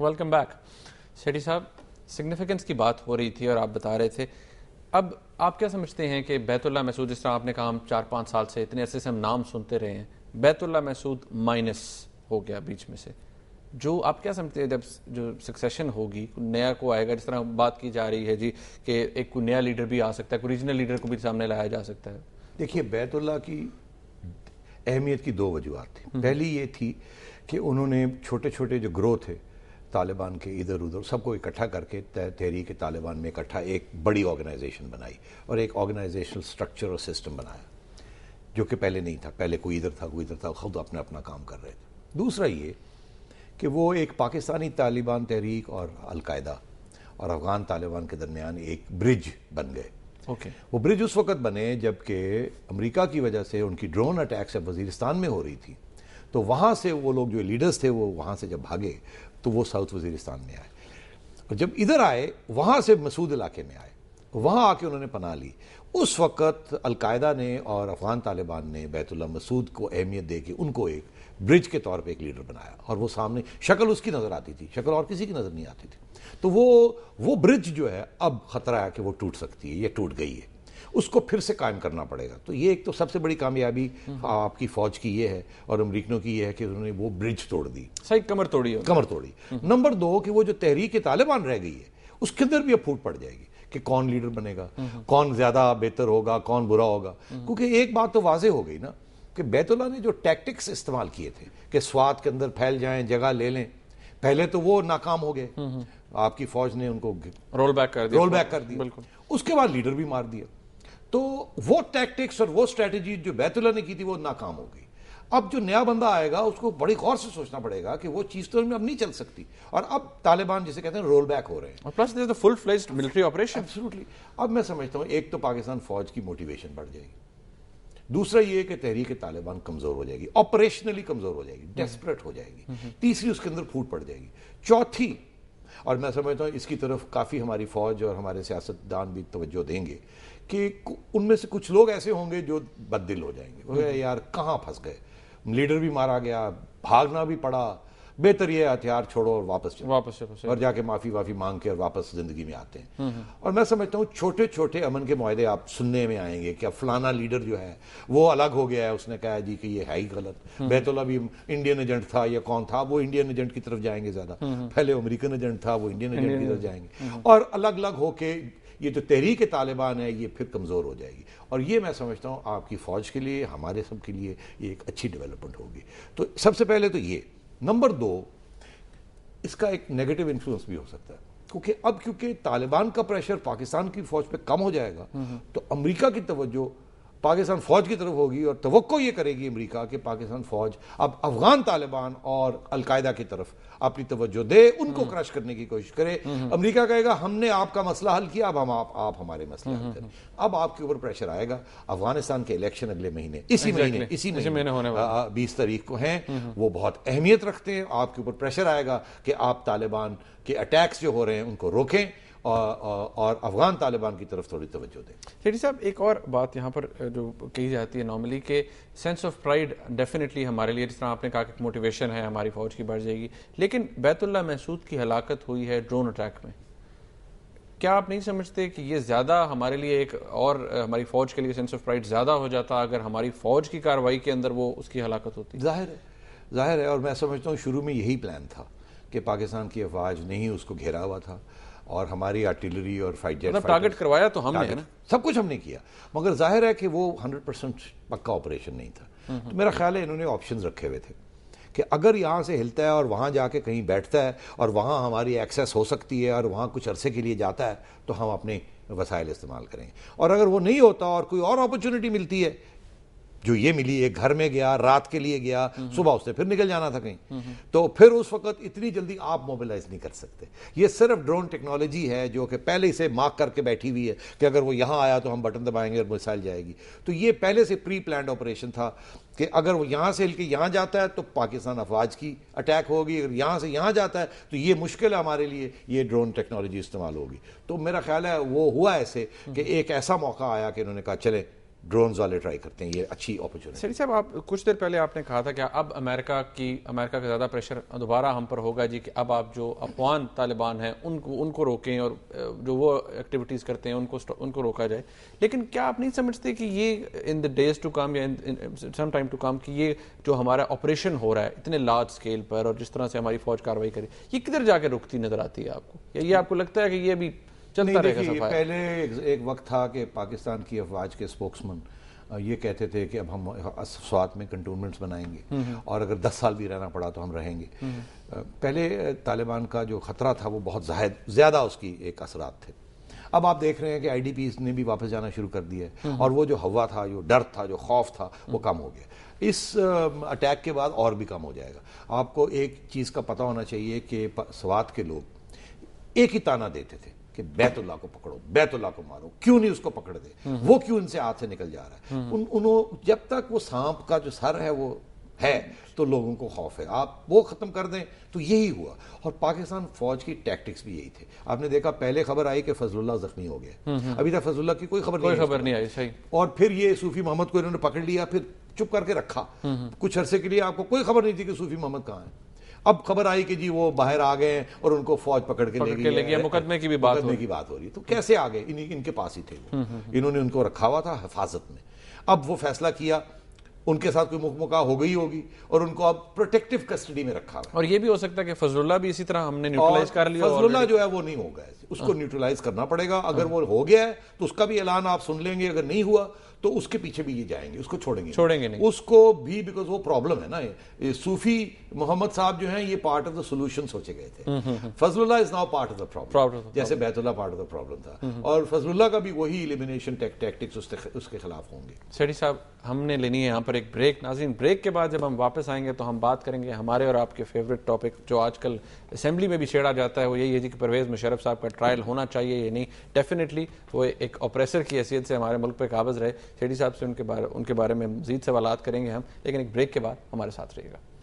Welcome back Shetty साहब significance की बात हो रही थी और आप बता रहे थे अब आप क्या समझते हैं कि बैतुल्ला महसूद जिस तरह आपने कहा हम चार पाँच साल से इतने अरसे से हम नाम सुनते रहे हैं बैतुल्ला महसूद माइनस हो गया बीच में से जो आप क्या समझते हैं जब जो सक्सेशन होगी नया को आएगा जिस तरह बात की जा रही है जी कि एक को नया लीडर भी आ सकता है कोई रीजनल लीडर को भी सामने लाया जा सकता है देखिए बैतुल्ला की अहमियत की दो वजूहत थी हम्म। पहली ये थी कि उन्होंने छोटे छोटे जो ग्रोथ है तालिबान के इधर उधर सबको इकट्ठा करके तहरीक तालिबान में इकट्ठा एक बड़ी ऑर्गेनाइजेशन बनाई और एक ऑर्गेनाइजेशनल स्ट्रक्चर और सिस्टम बनाया जो कि पहले नहीं था पहले कोई इधर था कोई इधर था खुद अपना अपना काम कर रहे थे दूसरा ये कि वो एक पाकिस्तानी तालिबान तहरीक और अलकायदा और अफ़गान तालिबान के दरमियान एक ब्रिज बन गए ओके okay. वो ब्रिज उस वक्त बने जबकि अमेरिका की वजह से उनकी ड्रोन अटैक्स अब वजीरस्तान में हो रही थी तो वहाँ से वो लोग जो लीडर्स थे वो वहाँ से जब भागे तो वो साउथ वजीरिस्तान में आए और जब इधर आए वहाँ से मसूद इलाके में आए वहाँ आके उन्होंने पनाह ली उस वक़्त अलकायदा ने और अफ़गान तालिबान ने बैतुल्ला मसूद को अहमियत दे के उनको एक ब्रिज के तौर पे एक लीडर बनाया और वो सामने शक्ल उसकी नज़र आती थी शक्ल और किसी की नज़र नहीं आती थी तो वो वो ब्रिज जो है अब ख़तरा है कि वो टूट सकती है या टूट गई है उसको फिर से कायम करना पड़ेगा तो ये एक तो सबसे बड़ी कामयाबी हम्म। आपकी फौज की ये है और अमरीकनों की ये है कि उन्होंने वो ब्रिज तोड़ दी सही कमर तोड़ी कमर तोड़ी हम्म। नंबर दो कि वो जो तहरीक तालिबान रह गई है उसके अंदर भी अब फूट पड़ जाएगी कि कौन लीडर बनेगा हम्म। कौन ज्यादा बेहतर होगा कौन बुरा होगा क्योंकि एक बात तो वाजे हो गई ना कि बैतुल्ला ने जो टैक्टिक्स इस्तेमाल किए थे कि स्वाद के अंदर फैल जाएं जगह ले लें पहले तो वो नाकाम हो गए आपकी फौज ने उनको रोल बैक कर दिया रोल बैक कर दिया उसके बाद लीडर भी मार दिया तो वो टैक्टिक्स और वो स्ट्रेटजी जो बैतुल्ला ने की थी वो नाकाम हो गई अब जो नया बंदा आएगा उसको बड़ी गौर से सोचना पड़ेगा कि वो चीज तो अब नहीं चल सकती और अब तालिबान जिसे कहते हैं रोल बैक हो रहे हैं plus the full fledged military operation absolutely अब मैं समझता हूँ एक तो पाकिस्तान फौज की मोटिवेशन बढ़ जाएगी दूसरा ये कि तहरीक तालिबान कमजोर हो जाएगी ऑपरेशनली कमजोर हो जाएगी डेस्परेट हम्म। हो जाएगी हम्म, हम्म। तीसरी उसके अंदर फूट पड़ जाएगी चौथी और मैं समझता हूँ इसकी तरफ काफ़ी हमारी फ़ौज और हमारे सियासतदान भी तवज्जो देंगे कि उनमें से कुछ लोग ऐसे होंगे जो बददिल हो जाएंगे यार कहाँ फंस गए लीडर भी मारा गया भागना भी पड़ा बेहतर यह हथियार छोड़ो और वापस चलो वापस चलो और जाके माफी वाफी मांग के और वापस जिंदगी में आते हैं हम्म, हम्म। और मैं समझता हूँ छोटे छोटे अमन के माहदे आप सुनने में आएंगे क्या फलाना लीडर जो है वो अलग हो गया है उसने कहा जी कि ये है ही गलत हम्म, बैतुल्ला भी इंडियन एजेंट था या कौन था वो इंडियन एजेंट की तरफ जाएंगे ज्यादा पहले अमरीकन एजेंट था वो इंडियन एजेंट की तरफ जाएंगे और अलग अलग होके ये जो तहरीक तालिबान है ये फिर कमज़ोर हो जाएगी और ये मैं समझता हूँ आपकी फ़ौज के लिए हमारे सब के लिए ये एक अच्छी डेवलपमेंट होगी तो सबसे पहले तो ये नंबर दो इसका एक नेगेटिव इन्फ्लुएंस भी हो सकता है क्योंकि अब क्योंकि तालिबान का प्रेशर पाकिस्तान की फौज पे कम हो जाएगा हम्म, हम्म। तो अमेरिका की तवज्जो पाकिस्तान फ़ौज की तरफ होगी और तो ये करेगी अमरीका कि पाकिस्तान फ़ौज अब अफगान तालिबान और अलकायदा की तरफ अपनी तवज्जो दे उनको हम्म। क्रश करने की कोशिश करे हम्म, हम्म। अमरीका कहेगा हमने आपका मसला हल किया अब हम आप, आप हमारे मसले हल करें अब आपके ऊपर प्रेशर आएगा अफगानिस्तान के इलेक्शन अगले महीने इसी महीने इसी महीने होने बीस तारीख को हैं वो बहुत अहमियत रखते हैं आपके ऊपर प्रेशर आएगा कि आप तालिबान के अटैक्स जो हो रहे हैं उनको रोकें और अफगान तालिबान की तरफ थोड़ी तवज्जो दें सेठी साहब एक और बात यहाँ पर जो कही जाती है नॉर्मली के सेंस ऑफ प्राइड डेफिनेटली हमारे लिए जिस तरह आपने कहा कि मोटिवेशन है हमारी फौज की बढ़ जाएगी लेकिन बैतुल्ला महसूद की हलाकत हुई है ड्रोन अटैक में क्या आप नहीं समझते कि ये ज़्यादा हमारे लिए एक और हमारी फ़ौज के लिए सेंस ऑफ प्राइड ज़्यादा हो जाता अगर हमारी फ़ौज की कार्रवाई के अंदर वो उसकी हलाकत होती जाहिर है जाहिर है और मैं समझता हूँ शुरू में यही प्लान था कि पाकिस्तान की अफवाज नहीं उसको घेरा हुआ था और हमारी आर्टिलरी और फाइट जेट टारगेट करवाया तो हमने ना सब कुछ हमने किया मगर जाहिर है कि वो हंड्रेड परसेंट पक्का ऑपरेशन नहीं था हम्म, तो मेरा ख्याल है इन्होंने ऑप्शन रखे हुए थे कि अगर यहाँ से हिलता है और वहाँ जाके कहीं बैठता है और वहाँ हमारी एक्सेस हो सकती है और वहाँ कुछ अरसे के लिए जाता है तो हम अपने वसाइल इस्तेमाल करेंगे और अगर वो नहीं होता और कोई और अपॉर्चुनिटी मिलती है जो ये मिली एक घर में गया रात के लिए गया हम्म हम्म। सुबह उससे फिर निकल जाना था कहीं हम्म तो फिर उस वक्त इतनी जल्दी आप मोबिलाइज नहीं कर सकते ये सिर्फ ड्रोन टेक्नोलॉजी है जो कि पहले से मार्क करके बैठी हुई है कि अगर वो यहाँ आया तो हम बटन दबाएंगे और मिसाइल जाएगी तो ये पहले से प्री प्लान ऑपरेशन था कि अगर वो यहाँ से हिल के यहाँ जाता है तो पाकिस्तान अफवाज की अटैक होगी अगर यहाँ से यहाँ जाता है तो ये मुश्किल है हमारे लिए ये ड्रोन टेक्नोलॉजी इस्तेमाल होगी तो मेरा ख्याल है वो हुआ ऐसे कि एक ऐसा मौका आया कि इन्होंने कहा चले ड्रोन्स वाले ट्राई करते हैं ये अच्छी अपॉर्चुनिटी सर साहब आप कुछ देर पहले आपने कहा था कि अब अमेरिका की अमेरिका का ज़्यादा प्रेशर दोबारा हम पर होगा जी कि अब आप जो अफवान तालिबान हैं उनको उनको रोकें और जो वो एक्टिविटीज़ करते हैं उनको उनको रोका जाए लेकिन क्या आप नहीं समझते कि ये in the days to come या सम टाइम टू कम कि ये जो हमारा ऑपरेशन हो रहा है इतने लार्ज स्केल पर और जिस तरह से हमारी फौज कार्रवाई करी ये किधर जाकर रुकती नज़र आती है आपको या ये आपको लगता है कि ये अभी चलता रहेगा पहले एक, एक वक्त था कि पाकिस्तान की अफवाज के स्पोक्समैन ये कहते थे कि अब हम स्वात में कंटोनमेंट्स बनाएंगे हम्म, हम्म। और अगर दस साल भी रहना पड़ा तो हम रहेंगे हम्म, पहले तालिबान का जो खतरा था वो बहुत ज़्यादा उसकी एक असरात थे अब आप देख रहे हैं कि आई ने भी वापस जाना शुरू कर दिया है और वो जो हवा था जो डर था जो खौफ था वो कम हो गया इस अटैक के बाद और भी कम हो जाएगा आपको एक चीज़ का पता होना चाहिए कि स्वात के लोग एक ही ताना देते थे कि बैतुल्ला को पकड़ो बैतुल्ला को मारो क्यों नहीं उसको पकड़ दे हम्म, हम्म। वो क्यों इनसे हाथ से निकल जा रहा है हम्म। उन उन्हों जब तक वो सांप का जो सर है वो है तो लोगों को खौफ है आप वो ख़त्म कर दें तो यही हुआ और पाकिस्तान फौज की टैक्टिक्स भी यही थे आपने देखा पहले खबर आई कि फजलुल्ला जख्मी हो गया अभी तक फजलुल्ला की कोई खबर नहीं खबर नहीं आई सही और फिर ये सूफी मोहम्मद को इन्होंने पकड़ लिया फिर चुप करके रखा कुछ अरसे के लिए आपको कोई खबर नहीं थी कि सूफी मोहम्मद कहाँ है अब खबर आई कि जी वो बाहर आ गए और उनको फौज पकड़ के ले मुकदमे की भी बात की बात हो रही है तो कैसे आ गए इन, इनके पास ही थे वो हम्म, हम्म, हम्म। इन्होंने उनको रखा हुआ था हिफाजत में अब वो फैसला किया उनके साथ कोई मुकमुका हो गई होगी और उनको अब प्रोटेक्टिव कस्टडी में रखा और ये भी हो सकता है कि फजलुल्ला भी इसी तरह हमने न्यूट्रलाइज कर लिया फजलुल्ला जो है वो नहीं होगा उसको न्यूट्रलाइज हाँ। करना पड़ेगा अगर हाँ। वो हो गया है तो उसका भी ऐलान आप सुन लेंगे अगर नहीं हुआ तो उसके पीछे भी ये जाएंगे उसको छोड़ेंगे छोड़ेंगे नहीं उसको भी बिकॉज वो प्रॉब्लम है ना ये सूफी मोहम्मद साहब जो हैं ये पार्ट ऑफ द सोल्यूशन सोचे गए थे hmm, hmm, hmm. Fazlullah is now part of the problem जैसे Baitullah part of the problem था और फजलुल्लाह का भी वही इलिमिनेशन टैक्टिक्स उसके खिलाफ होंगे सेठी साहब हमने लेनी है यहाँ पर एक ब्रेक नाजीन ब्रेक के बाद जब हम वापस आएंगे तो हम बात करेंगे हमारे और आपके फेवरेट टॉपिक जो आजकल असेंबली में भी छेड़ा जाता है वो यही है जी कि परवेज़ मुशरफ साहब का ट्रायल होना चाहिए या नहीं डेफिनेटली वो एक ऑपरेसर की हैसियत से हमारे मुल्क पर काबज़ रहे शेडी साहब से उनके बारे उनके बारे में मजीद सवाल करेंगे हम लेकिन एक ब्रेक के बाद हमारे साथ रहिएगा